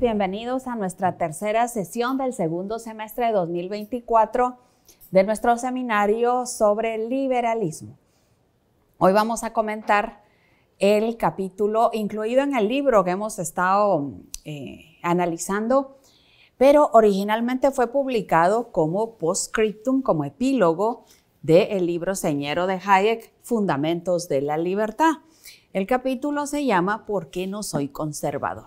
Bienvenidos a nuestra tercera sesión del segundo semestre de 2024 de nuestro seminario sobre liberalismo. Hoy vamos a comentar el capítulo incluido en el libro que hemos estado eh, analizando, pero originalmente fue publicado como postscriptum, como epílogo del libro señero de Hayek, Fundamentos de la Libertad. El capítulo se llama ¿Por qué no soy conservador?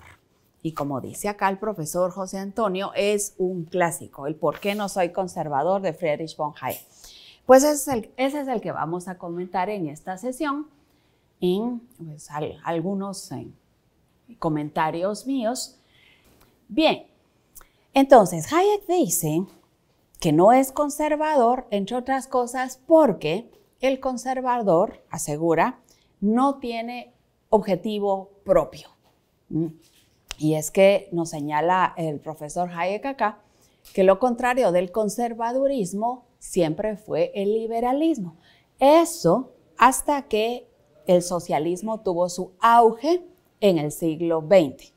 Y como dice acá el profesor José Antonio, es un clásico, el por qué no soy conservador de Friedrich von Hayek. Pues ese es, el, que vamos a comentar en esta sesión, en pues, algunos eh, comentarios míos. Bien, entonces Hayek dice que no es conservador, entre otras cosas, porque el conservador, asegura, no tiene objetivo propio. Mm. Y es que nos señala el profesor Hayek acá que lo contrario del conservadurismo siempre fue el liberalismo. Eso hasta que el socialismo tuvo su auge en el siglo XX.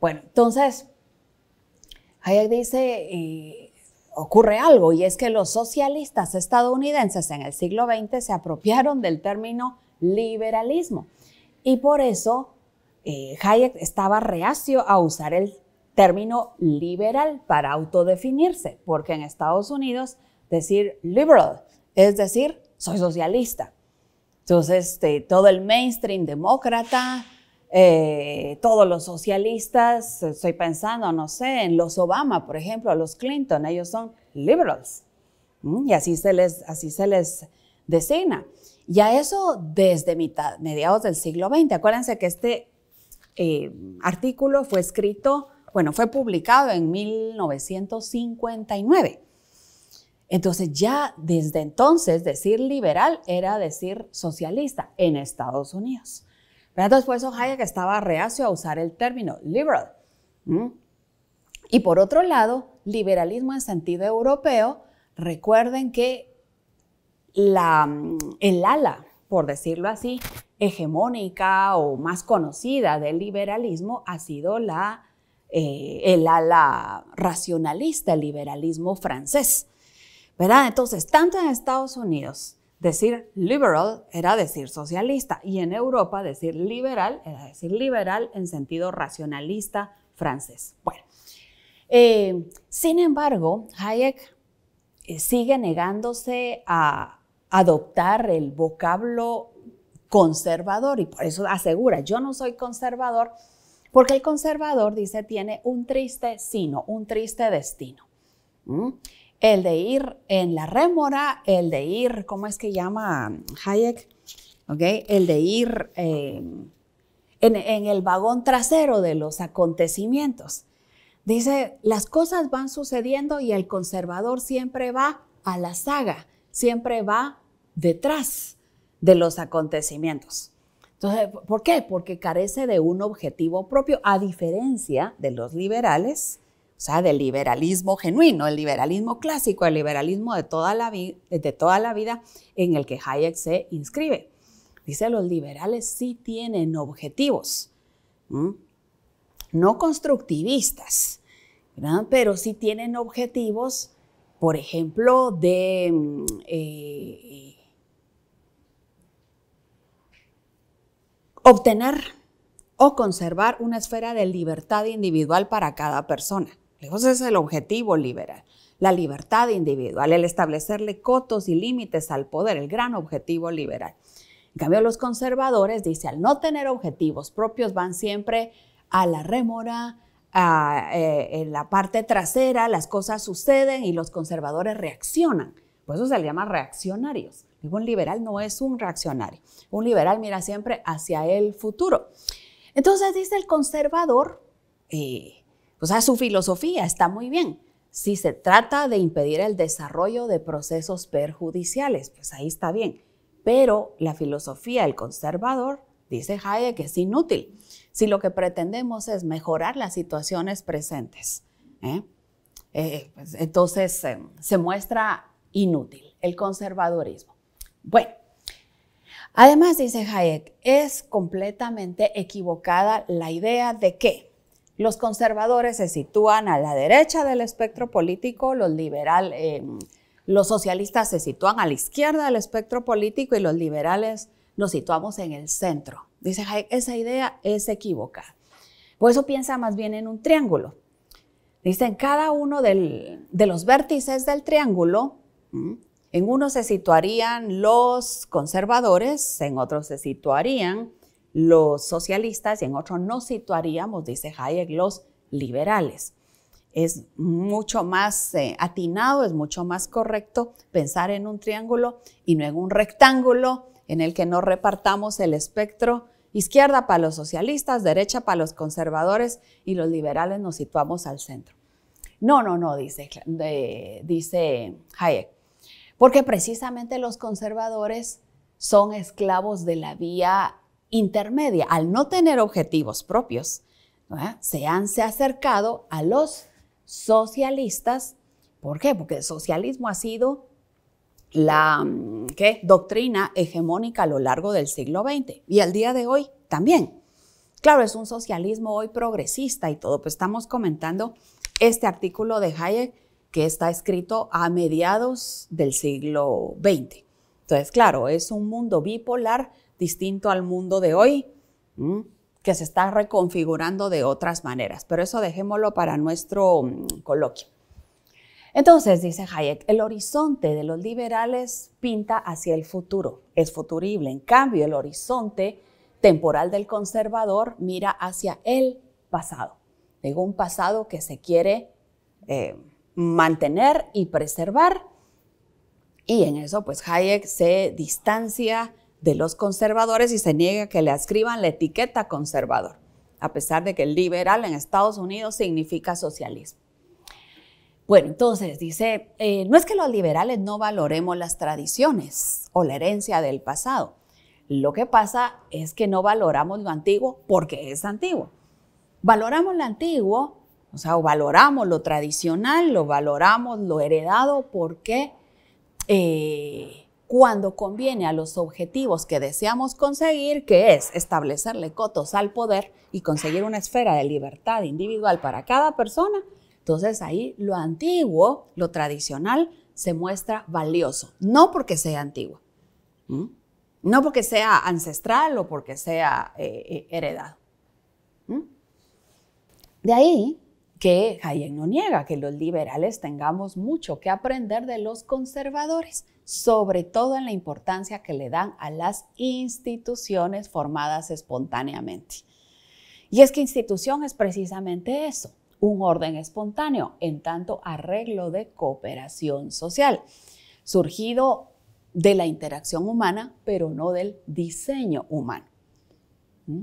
Bueno, entonces, Hayek dice, eh, ocurre algo, y es que los socialistas estadounidenses en el siglo XX se apropiaron del término liberalismo, y por eso eh, Hayek estaba reacio a usar el término liberal para autodefinirse, porque en Estados Unidos decir liberal es decir, soy socialista. Entonces, este, todo el mainstream demócrata, eh, todos los socialistas, estoy pensando, no sé, en los Obama, por ejemplo, los Clinton, ellos son liberals. Mm, y así se les, así se les designa. Y a eso desde mitad, mediados del siglo XX. Acuérdense que este eh, artículo fue escrito, bueno, fue publicado en 1959. Entonces ya desde entonces decir liberal era decir socialista en Estados Unidos. Pero después por pues, que Hayek estaba reacio a usar el término liberal. Y por otro lado, liberalismo en sentido europeo, recuerden que mm, el ala, por decirlo así, hegemónica o más conocida del liberalismo ha sido la, eh, el ala racionalista, el liberalismo francés. ¿Verdad? Entonces, tanto en Estados Unidos, decir liberal era decir socialista y en Europa decir liberal era decir liberal en sentido racionalista francés. Bueno, eh, sin embargo, Hayek eh, sigue negándose a adoptar el vocablo conservador y por eso asegura, yo no soy conservador, porque el conservador dice tiene un triste sino, un triste destino. ¿Mm? El de ir en la rémora, el de ir, ¿cómo es que llama Hayek? ¿Okay? El de ir eh, en el vagón trasero de los acontecimientos. Dice, las cosas van sucediendo y el conservador siempre va a la saga, siempre va detrás de los acontecimientos. Entonces, ¿por qué? Porque carece de un objetivo propio, a diferencia de los liberales, o sea, del liberalismo genuino, el liberalismo clásico, el liberalismo de toda la, de toda la vida en el que Hayek se inscribe. Dice, los liberales sí tienen objetivos, no constructivistas, pero sí tienen objetivos, por ejemplo, de mm, eh, obtener o conservar una esfera de libertad individual para cada persona. Eso es el objetivo liberal, la libertad individual, el establecerle cotos y límites al poder, el gran objetivo liberal. En cambio, los conservadores, dice, al no tener objetivos propios van siempre a la rémora, a, eh, en la parte trasera, las cosas suceden y los conservadores reaccionan. Por eso se le llama reaccionarios. Un liberal no es un reaccionario. Un liberal mira siempre hacia el futuro. Entonces dice el conservador, eh, o sea, su filosofía está muy bien. Si se trata de impedir el desarrollo de procesos perjudiciales, pues ahí está bien. Pero la filosofía del conservador, dice Hayek, es inútil si lo que pretendemos es mejorar las situaciones presentes. ¿eh? Eh, pues entonces em, se muestra inútil el conservadorismo. Bueno, además dice Hayek, es completamente equivocada la idea de que los conservadores se sitúan a la derecha del espectro político, los liberales, eh, los socialistas se sitúan a la izquierda del espectro político y los liberales nos situamos en el centro. Dice Hayek, esa idea es equivocada. Por eso piensa más bien en un triángulo. Dice, en cada uno de los vértices del triángulo, en uno se situarían los conservadores, en otros se situarían los socialistas y en otro no situaríamos, dice Hayek, los liberales. Es mucho más eh, atinado, es mucho más correcto pensar en un triángulo y no en un rectángulo en el que no repartamos el espectro izquierda para los socialistas, derecha para los conservadores y los liberales nos situamos al centro. No, no, no, dice, eh, dice Hayek. Porque precisamente los conservadores son esclavos de la vía intermedia. Al no tener objetivos propios, se han acercado a los socialistas. ¿Por qué? Porque el socialismo ha sido la mm, ¿qué? doctrina hegemónica a lo largo del siglo XX y al día de hoy también. Claro, es un socialismo hoy progresista y todo, pues estamos comentando este artículo de Hayek que está escrito a mediados del siglo XX. Entonces, claro, es un mundo bipolar distinto al mundo de hoy, que se está reconfigurando de otras maneras, pero eso dejémoslo para nuestro mm, coloquio. Entonces, dice Hayek, el horizonte de los liberales pinta hacia el futuro, es futurible. En cambio, el horizonte temporal del conservador mira hacia el pasado, digo, un pasado que se quiere eh, mantener y preservar. Y en eso, pues Hayek se distancia de los conservadores y se niega que le ascriban la etiqueta conservador, a pesar de que el liberal en Estados Unidos significa socialismo. Bueno, entonces dice, eh, no es que los liberales no valoremos las tradiciones o la herencia del pasado. Lo que pasa es que no valoramos lo antiguo porque es antiguo. Valoramos lo antiguo o sea, valoramos lo tradicional, lo valoramos lo heredado, porque eh, cuando conviene a los objetivos que deseamos conseguir, que es establecerle cotos al poder y conseguir una esfera de libertad individual para cada persona, entonces ahí lo antiguo, lo tradicional, se muestra valioso, no porque sea antiguo, no porque sea ancestral o porque sea eh, eh, heredado. De ahí que Hayek no niega que los liberales tengamos mucho que aprender de los conservadores, sobre todo en la importancia que le dan a las instituciones formadas espontáneamente. Y es que institución es precisamente eso, un orden espontáneo, en tanto arreglo de cooperación social, surgido de la interacción humana, pero no del diseño humano. ¿Mm?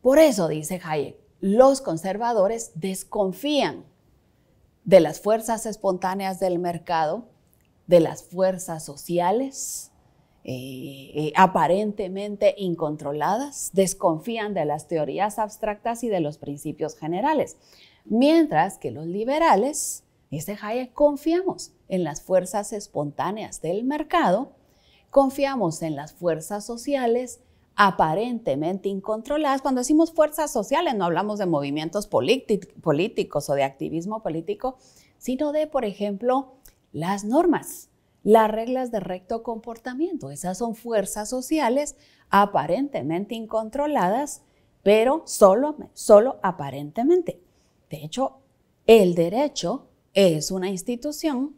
Por eso, dice Hayek, los conservadores desconfían de las fuerzas espontáneas del mercado, de las fuerzas sociales eh, eh, aparentemente incontroladas, desconfían de las teorías abstractas y de los principios generales, mientras que los liberales, dice Hayek, confiamos en las fuerzas espontáneas del mercado, confiamos en las fuerzas sociales, aparentemente incontroladas. Cuando decimos fuerzas sociales, no hablamos de movimientos políticos o de activismo político, sino de, por ejemplo, las normas, las reglas de recto comportamiento. Esas son fuerzas sociales aparentemente incontroladas, pero solo, solo aparentemente. De hecho, el derecho es una institución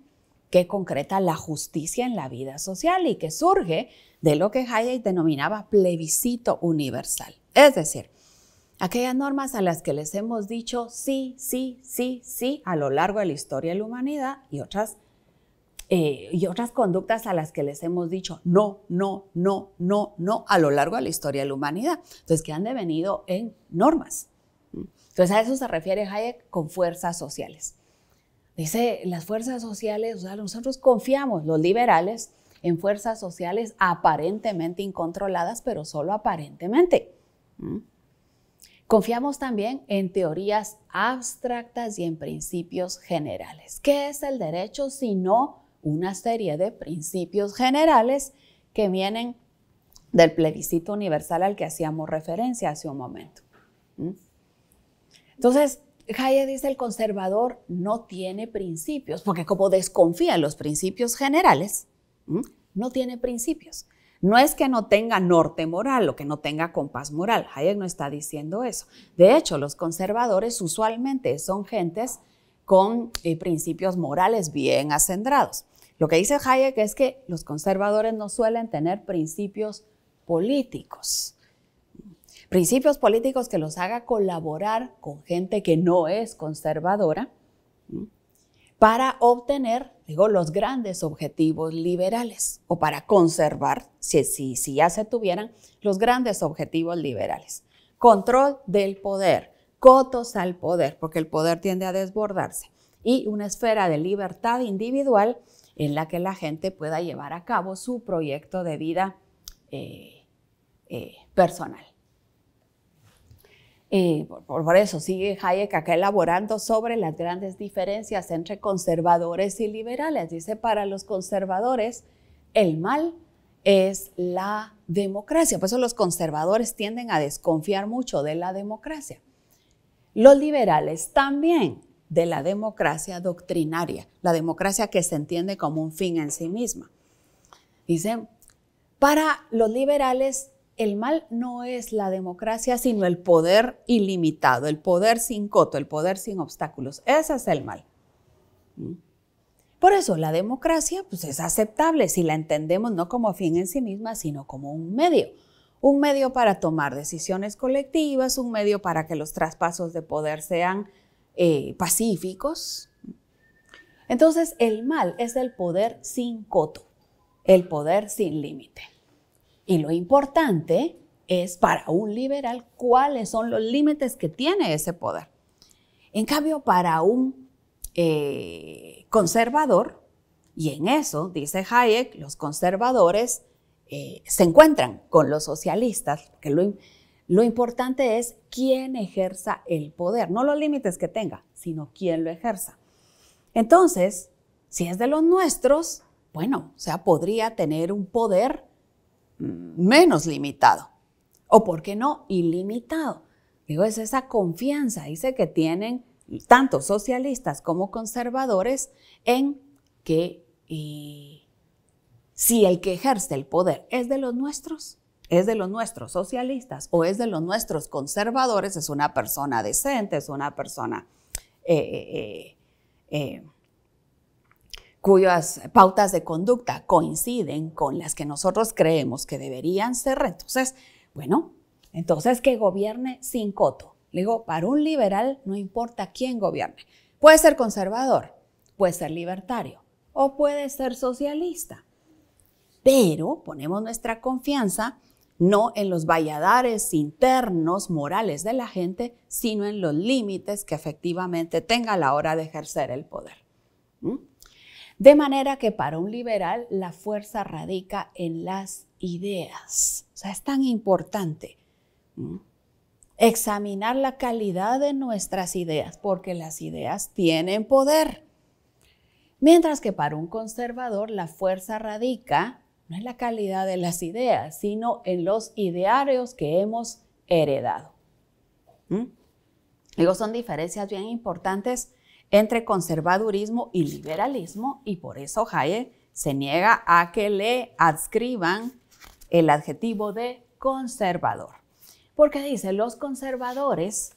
que concreta la justicia en la vida social y que surge de lo que Hayek denominaba plebiscito universal. Es decir, aquellas normas a las que les hemos dicho sí, sí, sí, sí a lo largo de la historia de la humanidad y otras, eh, otras conductas a las que les hemos dicho no, no, no, no, no a lo largo de la historia de la humanidad. Entonces, que han devenido en normas. Entonces, a eso se refiere Hayek con fuerzas sociales. Dice, las fuerzas sociales, o sea, nosotros confiamos, los liberales, en fuerzas sociales aparentemente incontroladas, pero solo aparentemente. Confiamos también en teorías abstractas y en principios generales. ¿Qué es el derecho sino una serie de principios generales que vienen del plebiscito universal al que hacíamos referencia hace un momento? Entonces, Hayek dice el conservador no tiene principios, porque como desconfía en los principios generales, no tiene principios. No es que no tenga norte moral o que no tenga compás moral. Hayek no está diciendo eso. De hecho, los conservadores usualmente son gentes con eh, principios morales bien acendrados. Lo que dice Hayek es que los conservadores no suelen tener principios políticos principios políticos que los haga colaborar con gente que no es conservadora para obtener, digo, los grandes objetivos liberales o para conservar, si, si ya se tuvieran, los grandes objetivos liberales. Control del poder, cotos al poder, porque el poder tiende a desbordarse, y una esfera de libertad individual en la que la gente pueda llevar a cabo su proyecto de vida eh, eh, personal. Eh, por, por, eso sigue Hayek acá elaborando sobre las grandes diferencias entre conservadores y liberales. Dice, para los conservadores, el mal es la democracia. Por eso los conservadores tienden a desconfiar mucho de la democracia. Los liberales también de la democracia doctrinaria, la democracia que se entiende como un fin en sí misma. Dice para los liberales el mal no es la democracia, sino el poder ilimitado, el poder sin coto, el poder sin obstáculos. Ese es el mal. ¿Mm? Por eso la democracia pues, es aceptable si la entendemos no como fin en sí misma, sino como un medio. Un medio para tomar decisiones colectivas, un medio para que los traspasos de poder sean eh, pacíficos. Entonces el mal es el poder sin coto, el poder sin límite. Y lo importante es para un liberal cuáles son los límites que tiene ese poder. En cambio, para un eh, conservador, y en eso, dice Hayek, los conservadores eh, se encuentran con los socialistas, que lo, lo importante es quién ejerza el poder, no los límites que tenga, sino quién lo ejerza. Entonces, si es de los nuestros, bueno, o sea, podría tener un poder menos limitado. O por qué no, ilimitado. Digo, es esa confianza, dice, que tienen tanto socialistas como conservadores en que eh, si el que ejerce el poder es de los nuestros, es de los nuestros socialistas o es de los nuestros conservadores, es una persona decente, es una persona eh, eh, cuyas pautas de conducta coinciden con las que nosotros creemos que deberían ser. Entonces, bueno, entonces que gobierne sin coto. Le digo, para un liberal no importa quién gobierne. Puede ser conservador, puede ser libertario o puede ser socialista. Pero ponemos nuestra confianza no en los valladares internos morales de la gente, sino en los límites que efectivamente tenga a la hora de ejercer el poder. ¿Mm? De manera que para un liberal la fuerza radica en las ideas. O sea, es tan importante examinar la calidad de nuestras ideas, porque las ideas tienen poder. Mientras que para un conservador la fuerza radica no en la calidad de las ideas, sino en los idearios que hemos heredado. Digo, son diferencias bien importantes entre conservadurismo y liberalismo y por eso Hayek se niega a que le adscriban el adjetivo de conservador. Porque dice, los conservadores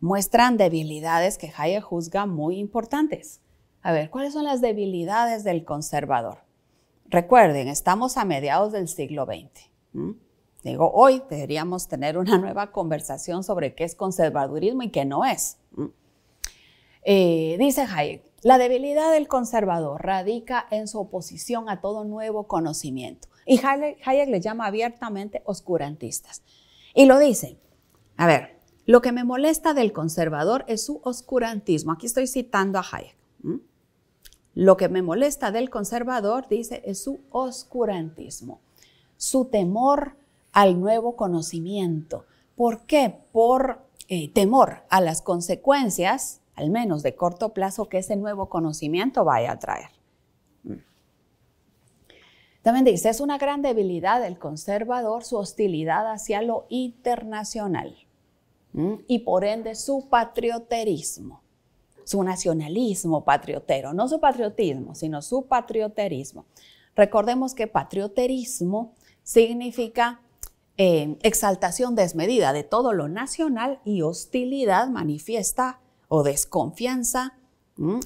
muestran debilidades que Hayek juzga muy importantes. A ver, ¿cuáles son las debilidades del conservador? Recuerden, estamos a mediados del siglo XX. Digo, hoy deberíamos tener una nueva conversación sobre qué es conservadurismo y qué no es. Eh, dice Hayek, la debilidad del conservador radica en su oposición a todo nuevo conocimiento. Y Hayek, le llama abiertamente oscurantistas. Y lo dice, a ver, lo que me molesta del conservador es su oscurantismo. Aquí estoy citando a Hayek. Lo que me molesta del conservador, dice, es su oscurantismo, su temor al nuevo conocimiento. ¿Por qué? Por eh, temor a las consecuencias al menos de corto plazo, que ese nuevo conocimiento vaya a traer. Mm. También dice, es una gran debilidad del conservador su hostilidad hacia lo internacional mm, y por ende su patrioterismo, su nacionalismo patriotero, no su patriotismo, sino su patrioterismo. Recordemos que patrioterismo significa eh, exaltación desmedida de todo lo nacional y hostilidad manifiesta o desconfianza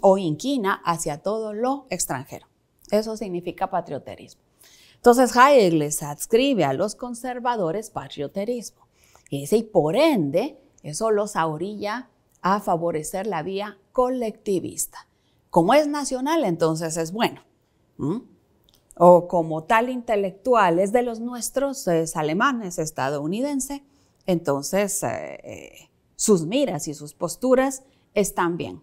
o inquina hacia todo lo extranjero. Eso significa patrioterismo. Entonces Hayek les adscribe a los conservadores patrioterismo y por ende, eso los ahorilla a favorecer la vía colectivista. Como es nacional, entonces es bueno. O como tal intelectual es de los nuestros, es alemán, es estadounidense, entonces eh, eh, sus miras y sus posturas están bien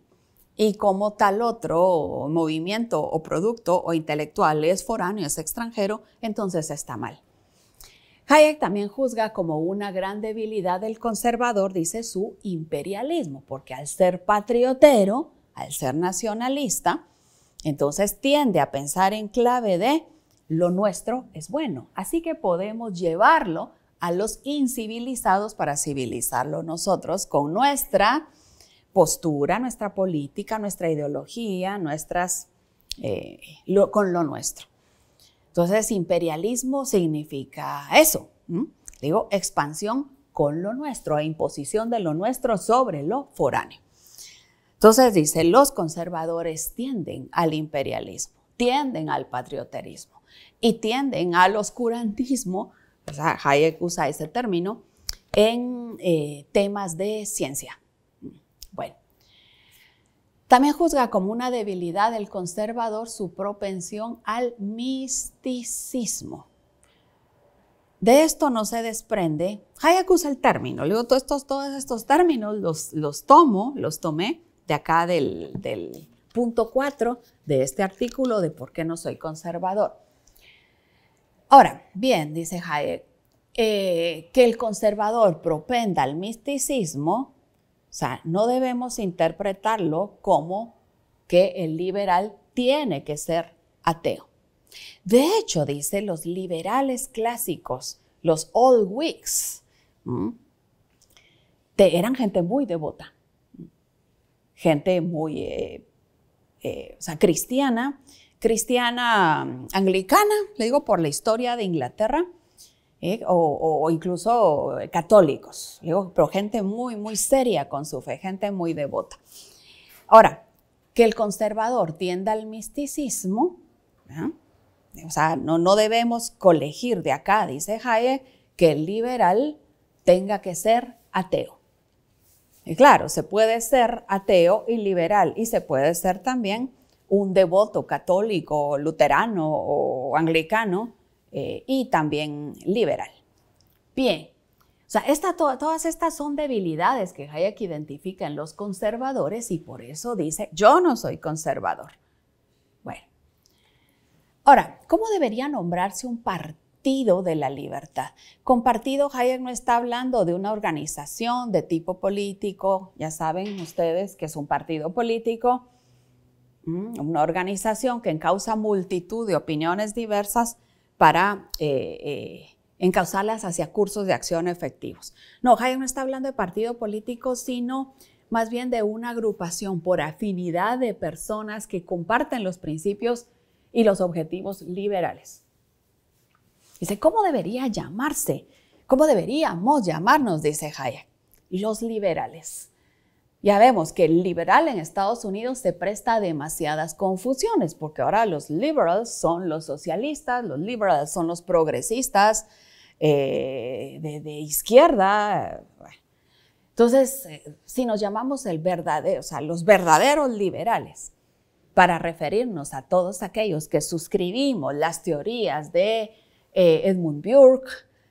y como tal otro movimiento o producto o intelectual es foráneo, es extranjero, entonces está mal. Hayek también juzga como una gran debilidad del conservador, dice, su imperialismo, porque al ser patriotero, al ser nacionalista, entonces tiende a pensar en clave de lo nuestro es bueno, así que podemos llevarlo a los incivilizados para civilizarlo nosotros con nuestra postura, nuestra política, nuestra ideología, nuestras, eh, con lo nuestro. Entonces, imperialismo significa eso. Digo, expansión con lo nuestro a e imposición de lo nuestro sobre lo foráneo. Entonces dice, los conservadores tienden al imperialismo, tienden al patrioterismo y tienden al oscurantismo, o Hayek usa ese término, en eh, temas de ciencia, también juzga como una debilidad del conservador su propensión al misticismo. De esto no se desprende. Hayek usa el término. Le todos estos, todos estos términos los, tomo, los tomé de acá del, punto 4 de este artículo de por qué no soy conservador. Ahora, bien, dice Hayek, eh, que el conservador propenda al misticismo o sea, no debemos interpretarlo como que el liberal tiene que ser ateo. De hecho, dice, los liberales clásicos, los old Whigs, eran gente muy devota, gente muy, eh, eh, o sea, cristiana, cristiana anglicana, le digo por la historia de Inglaterra, ¿eh? o, incluso católicos, digo, pero gente muy, muy seria con su fe, gente muy devota. Ahora, que el conservador tienda al misticismo, ¿ah? o sea, no, no debemos colegir de acá, dice Hayek, que el liberal tenga que ser ateo. Y claro, se puede ser ateo y liberal y se puede ser también un devoto católico, luterano o anglicano eh, y también liberal. Bien, o sea, todas estas son debilidades que Hayek identifica en los conservadores y por eso dice, yo no soy conservador. Bueno, ahora, ¿cómo debería nombrarse un partido de la libertad? Con partido Hayek no está hablando de una organización de tipo político, ya saben ustedes que es un partido político, mm, una organización que encausa multitud de opiniones diversas para eh, eh, encauzarlas hacia cursos de acción efectivos. No, Hayek no está hablando de partido político, sino más bien de una agrupación por afinidad de personas que comparten los principios y los objetivos liberales. Dice, ¿cómo debería llamarse? ¿Cómo deberíamos llamarnos? Dice Hayek. Los liberales. Ya vemos que el liberal en Estados Unidos se presta a demasiadas confusiones, porque ahora los liberals son los socialistas, los liberals son los progresistas eh, de, izquierda. Entonces, eh, si nos llamamos el verdadero, o sea, los verdaderos liberales, para referirnos a todos aquellos que suscribimos las teorías de eh, Edmund Burke,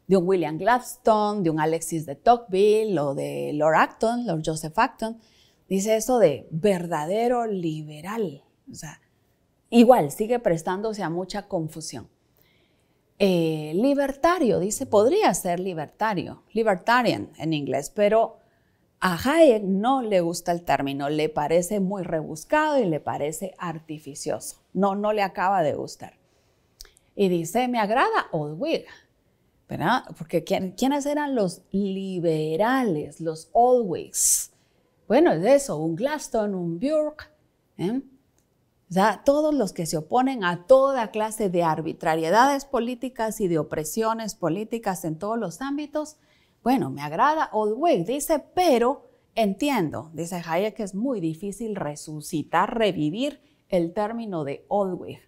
de un William Gladstone, de un Alexis de Tocqueville o de Lord Acton, Lord Joseph Acton, dice eso de verdadero liberal. O sea, igual sigue prestándose a mucha confusión. Eh, libertario, dice, podría ser libertario, libertarian en inglés, pero a Hayek no le gusta el término, le parece muy rebuscado y le parece artificioso. No, no le acaba de gustar. Y dice, me agrada Old ¿verdad? Porque ¿quiénes eran los liberales, los oldways. Bueno, es eso, un Glaston, un Burke, ¿eh? o todos los que se oponen a toda clase de arbitrariedades políticas y de opresiones políticas en todos los ámbitos. Bueno, me agrada Oldwig, dice, pero entiendo, dice Hayek, que es muy difícil resucitar, revivir el término de Oldwig.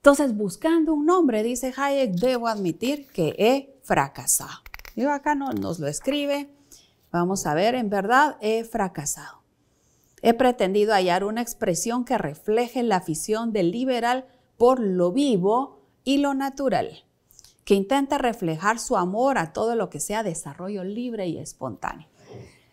Entonces, buscando un nombre, dice Hayek, debo admitir que he fracasado. Y acá nos lo escribe. Vamos a ver, en verdad he fracasado. He pretendido hallar una expresión que refleje la afición del liberal por lo vivo y lo natural, que intenta reflejar su amor a todo lo que sea desarrollo libre y espontáneo.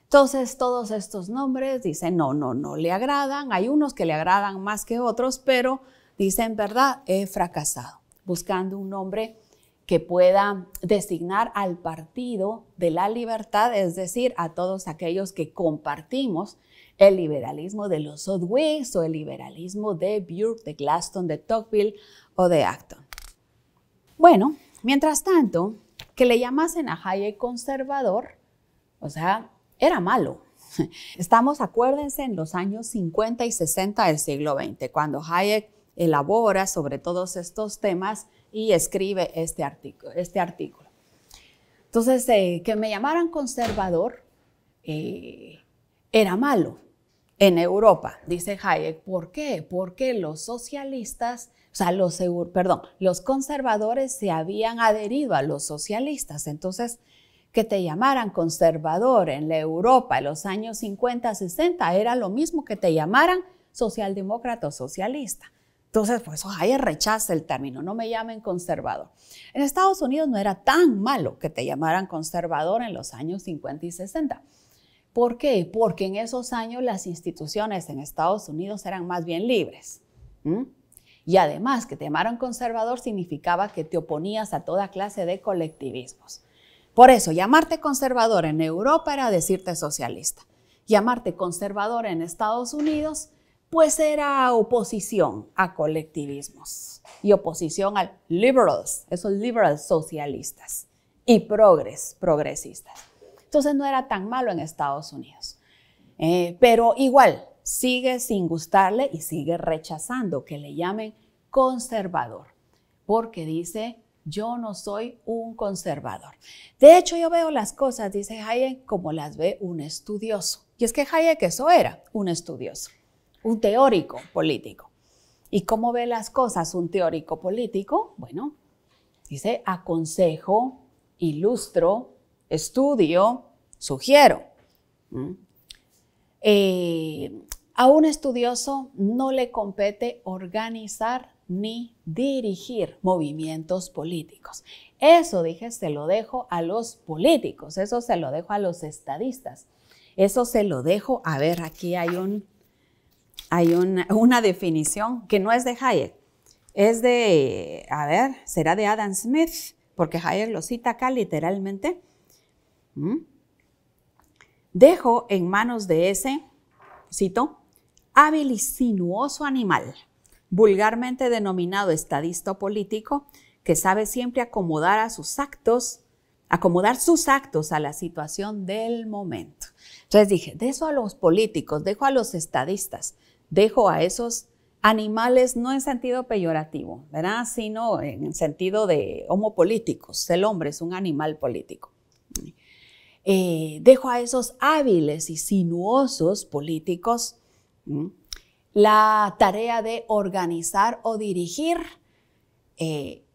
Entonces, todos estos nombres dice, no, no, no le agradan. Hay unos que le agradan más que otros, pero dicen verdad, he fracasado, buscando un nombre que pueda designar al Partido de la Libertad, es decir, a todos aquellos que compartimos el liberalismo de los Sudwicks o el liberalismo de Burke, de Glaston, de Tocqueville o de Acton. Bueno, mientras tanto, que le llamasen a Hayek conservador, o sea, era malo. Estamos, acuérdense, en los años 50 y 60 del siglo XX, cuando Hayek elabora sobre todos estos temas y escribe este artículo. Este artículo. Entonces, eh, que me llamaran conservador eh, era malo en Europa, dice Hayek. ¿Por qué? Porque los socialistas, o sea, los, perdón, los conservadores se habían adherido a los socialistas. Entonces, que te llamaran conservador en la Europa en los años 50, 60, era lo mismo que te llamaran socialdemócrata o socialista. Entonces, pues ahí rechaza el término, no me llamen conservador. En Estados Unidos no era tan malo que te llamaran conservador en los años 50 y 60. ¿Por qué? Porque en esos años las instituciones en Estados Unidos eran más bien libres. Y además que te llamaran conservador significaba que te oponías a toda clase de colectivismos. Por eso, llamarte conservador en Europa era decirte socialista. Llamarte conservador en Estados Unidos pues era oposición a colectivismos y oposición a liberals, esos liberals socialistas y progres, progresistas. Entonces no era tan malo en Estados Unidos. Eh, pero igual, sigue sin gustarle y sigue rechazando que le llamen conservador, porque dice, yo no soy un conservador. De hecho, yo veo las cosas, dice Hayek, como las ve un estudioso. Y es que Hayek eso era, un estudioso un teórico político. ¿Y cómo ve las cosas un teórico político? Bueno, dice aconsejo, ilustro, estudio, sugiero. ¿Mm? Eh, a un estudioso no le compete organizar ni dirigir movimientos políticos. Eso dije, se lo dejo a los políticos, eso se lo dejo a los estadistas, eso se lo dejo, a ver, aquí hay un hay una, definición que no es de Hayek, es de, a ver, será de Adam Smith, porque Hayek lo cita acá literalmente. ¿Mm? Dejo en manos de ese, cito, hábil y sinuoso animal, vulgarmente denominado estadista político, que sabe siempre acomodar a sus actos, acomodar sus actos a la situación del momento. Entonces dije, de eso a los políticos, dejo a los estadistas, dejo a esos animales no en sentido peyorativo, ¿verdad? Sino en sentido de homopolíticos. El hombre es un animal político. Eh, dejo a esos hábiles y sinuosos políticos la tarea de organizar o dirigir eh,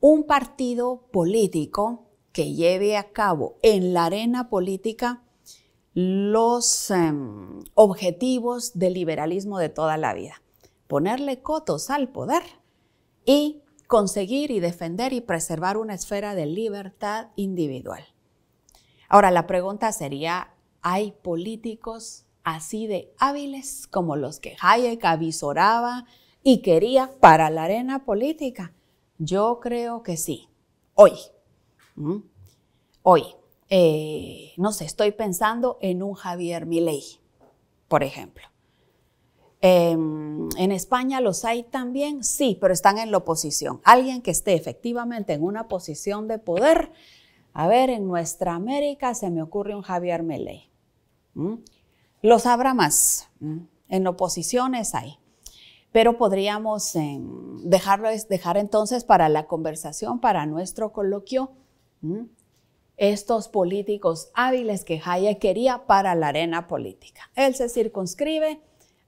un partido político que lleve a cabo en la arena política los em, objetivos del liberalismo de toda la vida. Ponerle cotos al poder y conseguir y defender y preservar una esfera de libertad individual. Ahora, la pregunta sería, ¿hay políticos así de hábiles como los que Hayek avisoraba y quería para la arena política? Yo creo que sí, hoy. ¿Mm? Hoy, eh, no sé, estoy pensando en un Javier Milei, por ejemplo. Em, en España los hay también, sí, pero están en la oposición. Alguien que esté efectivamente en una posición de poder. A ver, en nuestra América se me ocurre un Javier Milei. Los habrá más. En oposiciones hay pero podríamos em, dejarlo, dejar entonces para la conversación, para nuestro coloquio, estos políticos hábiles que Hayek quería para la arena política. Él se circunscribe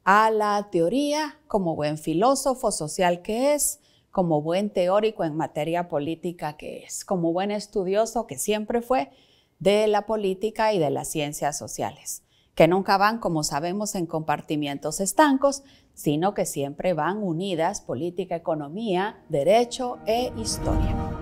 a la teoría como buen filósofo social que es, como buen teórico en materia política que es, como buen estudioso que siempre fue de la política y de las ciencias sociales, que nunca van, como sabemos, en compartimientos estancos, sino que siempre van unidas política, economía, derecho e historia.